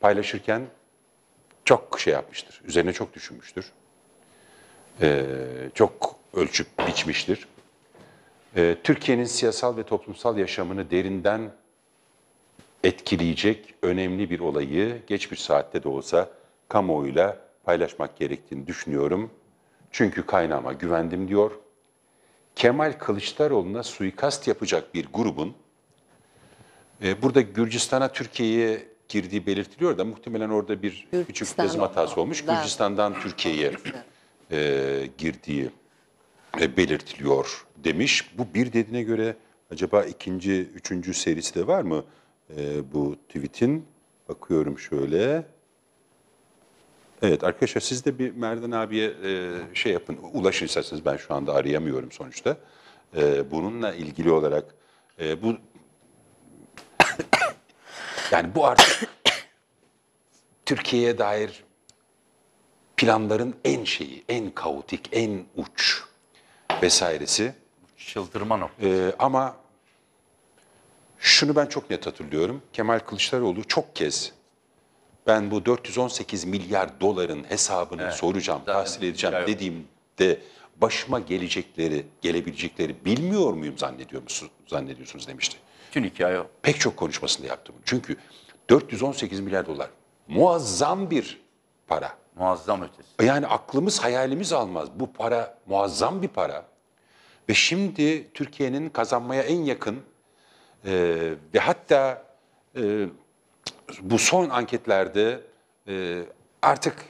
paylaşırken çok şey yapmıştır. Üzerine çok düşünmüştür. Ee, çok ölçüp biçmiştir. Ee, Türkiye'nin siyasal ve toplumsal yaşamını derinden etkileyecek önemli bir olayı geç bir saatte de olsa kamuoyuyla paylaşmak gerektiğini düşünüyorum. Çünkü kaynağıma güvendim diyor. Kemal Kılıçdaroğlu'na suikast yapacak bir grubun, e, burada Gürcistan'a Türkiye'yi girdiği belirtiliyor da muhtemelen orada bir küçük yazım hatası olmuş. Gürcistan'dan Türkiye'ye e, girdiği e, belirtiliyor demiş. Bu bir dediğine göre acaba ikinci, üçüncü serisi de var mı e, bu tweetin? Bakıyorum şöyle. Evet arkadaşlar siz de bir Merdan abiye e, şey yapın, ulaşın isterseniz ben şu anda arayamıyorum sonuçta. E, bununla ilgili olarak e, bu yani bu artık Türkiye'ye dair planların en şeyi, en kaotik, en uç vesairesi. Çıldırma noktası. Ee, ama şunu ben çok net hatırlıyorum. Kemal Kılıçdaroğlu çok kez ben bu 418 milyar doların hesabını evet, soracağım, tahsil edeceğim dediğimde başıma gelecekleri, gelebilecekleri bilmiyor muyum zannediyor musunuz, zannediyorsunuz demişti. Tüm hikaye o. Pek çok konuşmasında yaptı bunu. Çünkü 418 milyar dolar muazzam bir para. Muazzam ötesi. E yani aklımız hayalimiz almaz. Bu para muazzam bir para. Ve şimdi Türkiye'nin kazanmaya en yakın e, ve hatta e, bu son anketlerde e, artık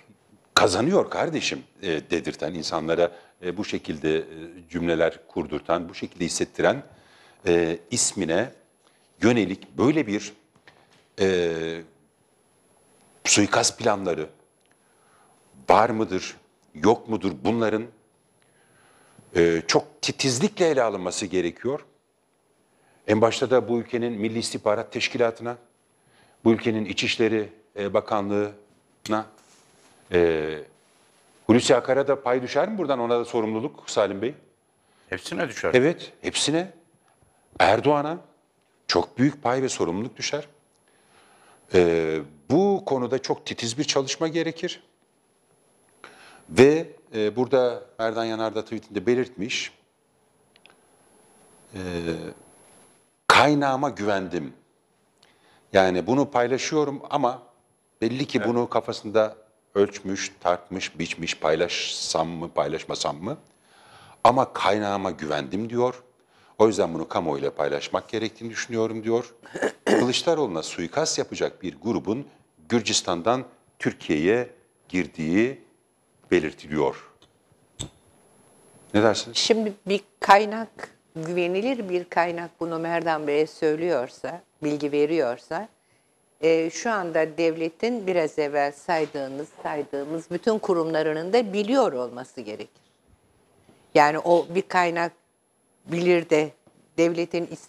kazanıyor kardeşim e, dedirten, insanlara e, bu şekilde e, cümleler kurdurtan, bu şekilde hissettiren e, ismine yönelik böyle bir e, suikast planları var mıdır, yok mudur bunların e, çok titizlikle ele alınması gerekiyor. En başta da bu ülkenin Milli İstihbarat Teşkilatı'na, bu ülkenin İçişleri e, Bakanlığı'na ee, Hulusi Akar'a da pay düşer mi buradan? Ona da sorumluluk Salim Bey. Hepsine düşer. Evet, hepsine. Erdoğan'a çok büyük pay ve sorumluluk düşer. Ee, bu konuda çok titiz bir çalışma gerekir. Ve e, burada Erdan Yanarda tweetinde belirtmiş, e, kaynağıma güvendim. Yani bunu paylaşıyorum ama belli ki evet. bunu kafasında ölçmüş, tartmış, biçmiş, paylaşsam mı, paylaşmasam mı? Ama kaynağıma güvendim diyor. O yüzden bunu kamuoyuyla paylaşmak gerektiğini düşünüyorum diyor. Kılıçdaroğlu'na suikast yapacak bir grubun Gürcistan'dan Türkiye'ye girdiği belirtiliyor. Ne dersiniz? Şimdi bir kaynak, güvenilir bir kaynak bunu Merdan Bey'e söylüyorsa, bilgi veriyorsa e, şu anda devletin biraz evvel saydığınız, saydığımız bütün kurumlarının da biliyor olması gerekir. Yani o bir kaynak bilir de devletin istediği